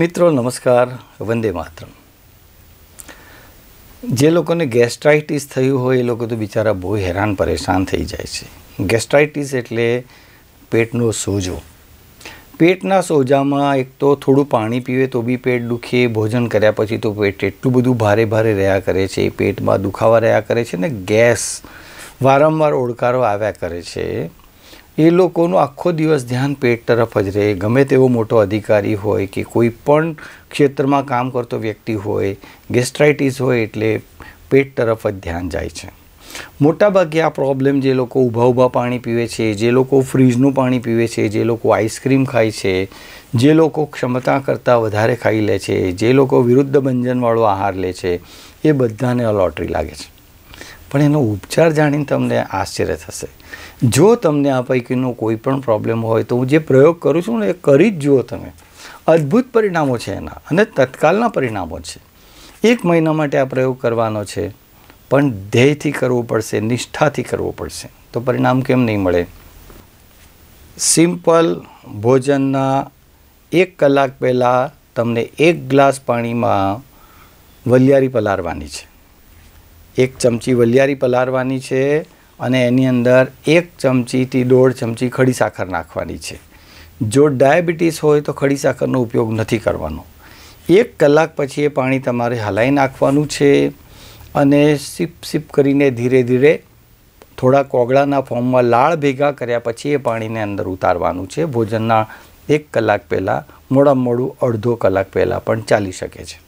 મિત્રો નમસ્કાર વંદે માત્રમ જે લોકોને ગેસ્ટ્રાઇટિસ થયું હોય એ લોકો તો બિચારા બહુ હેરાન પરેશાન થઈ જાય છે ગેસ્ટ્રાઇટિસ એટલે પેટનો સોજો પેટના સોજામાં એક તો થોડું પાણી પીવે તો બી પેટ દુખે ભોજન કર્યા પછી તો પેટ એટલું બધું ભારે ભારે રહ્યા કરે છે પેટમાં દુખાવા રહ્યા કરે છે ને ગેસ વારંવાર ઓડકારો આવ્યા કરે છે એ લોકોનું આખો દિવસ ધ્યાન પેટ તરફ જ રહે ગમે તેવો મોટો અધિકારી હોય કે કોઈ પણ ક્ષેત્રમાં કામ કરતો વ્યક્તિ હોય ગેસ્ટ્રાઇટિસ હોય એટલે પેટ તરફ જ ધ્યાન જાય છે મોટાભાગે આ પ્રોબ્લેમ જે લોકો ઊભા ઊભા પાણી પીવે છે જે લોકો ફ્રીજનું પાણી પીવે છે જે લોકો આઈસ્ક્રીમ ખાય છે જે લોકો ક્ષમતા કરતાં વધારે ખાઈ લે છે જે લોકો વિરુદ્ધ બંજનવાળો આહાર લે છે એ બધાને અલોટરી લાગે છે પણ એનો ઉપચાર જાણીને તમને આશ્ચર્ય થશે જો તમને આ પૈકીનો કોઈ પણ પ્રોબ્લેમ હોય તો હું જે પ્રયોગ કરું છું ને એ કરી જ જુઓ તમે અદ્ભુત પરિણામો છે એના અને તત્કાલના પરિણામો છે એક મહિના માટે આ પ્રયોગ કરવાનો છે પણ ધ્યેયથી કરવો પડશે નિષ્ઠાથી કરવો પડશે તો પરિણામ કેમ નહીં મળે સિમ્પલ ભોજનના એક કલાક પહેલાં તમને એક ગ્લાસ પાણીમાં વલિયારી પલારવાની છે એક ચમચી વલિયારી પલાળવાની છે અને એની અંદર એક ચમચીથી દોઢ ચમચી ખડી સાકર નાખવાની છે જો ડાયાબિટીસ હોય તો ખડી સાકરનો ઉપયોગ નથી કરવાનો એક કલાક પછી એ પાણી તમારે હલાવી નાખવાનું છે અને સીપ સીપ કરીને ધીરે ધીરે થોડા કોગળાના ફોર્મમાં લાળ ભેગા કર્યા પછી એ પાણીને અંદર ઉતારવાનું છે ભોજનના એક કલાક પહેલાં મોડા મોડું અડધો કલાક પહેલાં પણ ચાલી શકે છે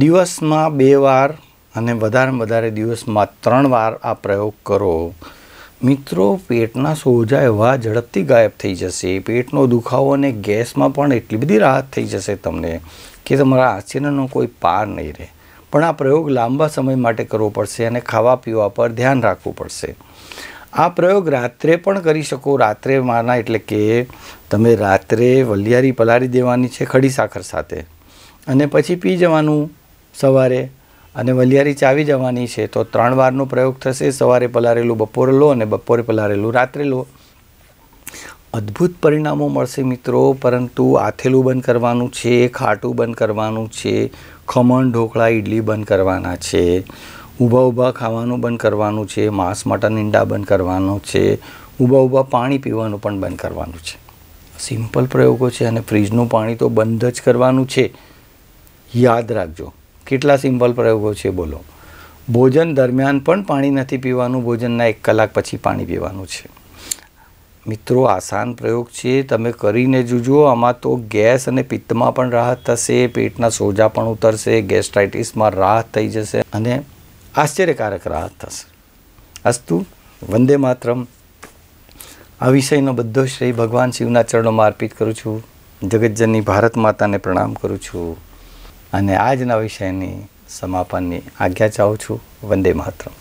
દિવસમાં બે વાર અને વધારેમાં વધારે દિવસમાં ત્રણ વાર આ પ્રયોગ કરો મિત્રો પેટના સોજા એવા ઝડપથી ગાયબ થઈ જશે પેટનો દુખાવો અને ગેસમાં પણ એટલી બધી રાહત થઈ જશે તમને કે તમારા આશ્ચર્યનો કોઈ પાર નહીં રહે પણ આ પ્રયોગ લાંબા સમય માટે કરવો પડશે અને ખાવા પીવા પર ધ્યાન રાખવું પડશે આ પ્રયોગ રાત્રે પણ કરી શકો રાત્રે માના એટલે કે તમે રાત્રે વલિયારી પલાળી દેવાની છે ખડી સાખર સાથે અને પછી પી જવાનું સવારે અને વલિયારી ચાવી જવાની છે તો ત્રણ વારનો પ્રયોગ થશે સવારે પલારેલું બપોરે લો અને બપોરે પલારેલું રાત્રે લો અદ્ભુત પરિણામો મળશે મિત્રો પરંતુ આથેલું બંધ કરવાનું છે ખાટું બંધ કરવાનું છે ખમણ ઢોકળા ઇડલી બંધ કરવાના છે ઊભા ઊભા ખાવાનું બંધ કરવાનું છે માંસ મટન ઈંડા બંધ કરવાનું છે ઊભા ઊભા પાણી પીવાનું પણ બંધ કરવાનું છે સિમ્પલ પ્રયોગો છે અને ફ્રીજનું પાણી તો બંધ જ કરવાનું છે યાદ રાખજો કેટલા સિમ્પલ પ્રયોગો છે બોલો ભોજન દરમિયાન પણ પાણી નથી પીવાનું ભોજનના એક કલાક પછી પાણી પીવાનું છે મિત્રો આસાન પ્રયોગ છે તમે કરીને જોજો આમાં તો ગેસ અને પિત્તમાં પણ રાહત થશે પેટના સોજા પણ ઉતરશે ગેસ્ટ્રાઇટિસમાં રાહત થઈ જશે અને આશ્ચર્યકારક રાહત થશે અસ્તુ વંદે માતરમ આ વિષયનો બધો શ્રેય ભગવાન શિવના ચરણોમાં અર્પિત કરું છું જગતજનની ભારત માતાને પ્રણામ કરું છું અને આજના વિષયની સમાપનની આજ્ઞા ચાહું છું વંદે મહત્તમ